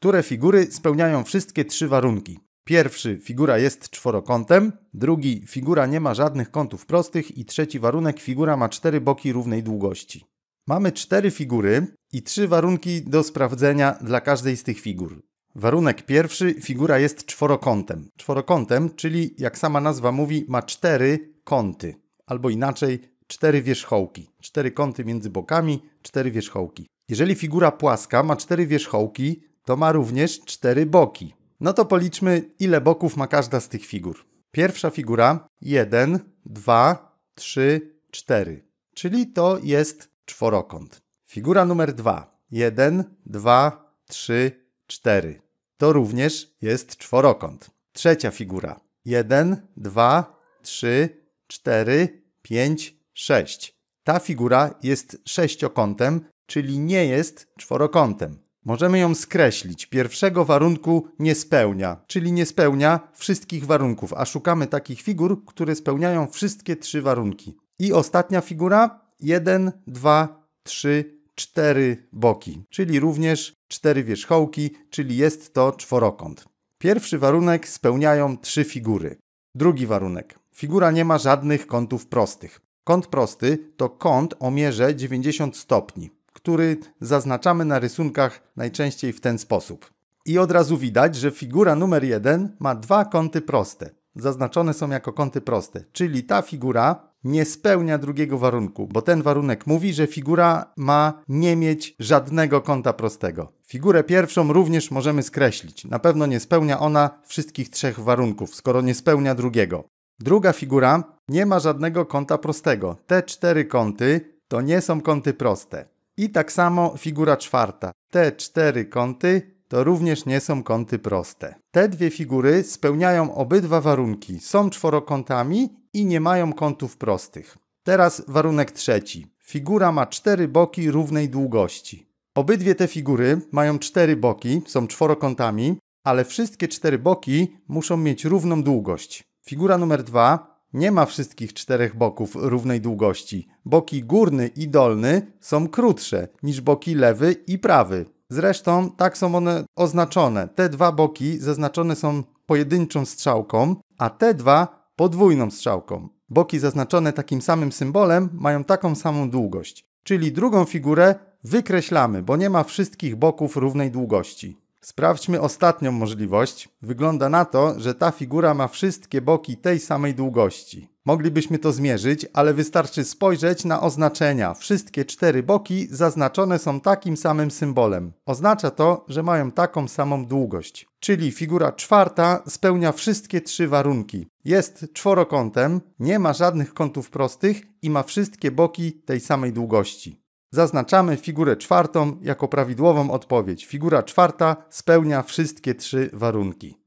które figury spełniają wszystkie trzy warunki. Pierwszy, figura jest czworokątem, drugi, figura nie ma żadnych kątów prostych i trzeci warunek, figura ma cztery boki równej długości. Mamy cztery figury i trzy warunki do sprawdzenia dla każdej z tych figur. Warunek pierwszy, figura jest czworokątem. Czworokątem, czyli jak sama nazwa mówi, ma cztery kąty, albo inaczej cztery wierzchołki. Cztery kąty między bokami, cztery wierzchołki. Jeżeli figura płaska ma cztery wierzchołki, to ma również cztery boki. No to policzmy, ile boków ma każda z tych figur. Pierwsza figura 1, 2, 3, 4, czyli to jest czworokąt. Figura numer 2 1, 2, 3, 4 to również jest czworokąt. Trzecia figura 1, 2, 3, 4, 5, 6. Ta figura jest sześciokątem, czyli nie jest czworokątem. Możemy ją skreślić. Pierwszego warunku nie spełnia, czyli nie spełnia wszystkich warunków, a szukamy takich figur, które spełniają wszystkie trzy warunki. I ostatnia figura 1, 2, 3, 4 boki, czyli również 4 wierzchołki, czyli jest to czworokąt. Pierwszy warunek spełniają trzy figury. Drugi warunek. Figura nie ma żadnych kątów prostych. Kąt prosty to kąt o mierze 90 stopni który zaznaczamy na rysunkach najczęściej w ten sposób. I od razu widać, że figura numer 1 ma dwa kąty proste. Zaznaczone są jako kąty proste, czyli ta figura nie spełnia drugiego warunku, bo ten warunek mówi, że figura ma nie mieć żadnego kąta prostego. Figurę pierwszą również możemy skreślić. Na pewno nie spełnia ona wszystkich trzech warunków, skoro nie spełnia drugiego. Druga figura nie ma żadnego kąta prostego. Te cztery kąty to nie są kąty proste. I tak samo figura czwarta. Te cztery kąty to również nie są kąty proste. Te dwie figury spełniają obydwa warunki. Są czworokątami i nie mają kątów prostych. Teraz warunek trzeci. Figura ma cztery boki równej długości. Obydwie te figury mają cztery boki, są czworokątami, ale wszystkie cztery boki muszą mieć równą długość. Figura numer dwa nie ma wszystkich czterech boków równej długości. Boki górny i dolny są krótsze niż boki lewy i prawy. Zresztą tak są one oznaczone. Te dwa boki zaznaczone są pojedynczą strzałką, a te dwa podwójną strzałką. Boki zaznaczone takim samym symbolem mają taką samą długość. Czyli drugą figurę wykreślamy, bo nie ma wszystkich boków równej długości. Sprawdźmy ostatnią możliwość. Wygląda na to, że ta figura ma wszystkie boki tej samej długości. Moglibyśmy to zmierzyć, ale wystarczy spojrzeć na oznaczenia. Wszystkie cztery boki zaznaczone są takim samym symbolem. Oznacza to, że mają taką samą długość. Czyli figura czwarta spełnia wszystkie trzy warunki. Jest czworokątem, nie ma żadnych kątów prostych i ma wszystkie boki tej samej długości zaznaczamy figurę czwartą jako prawidłową odpowiedź. Figura czwarta spełnia wszystkie trzy warunki.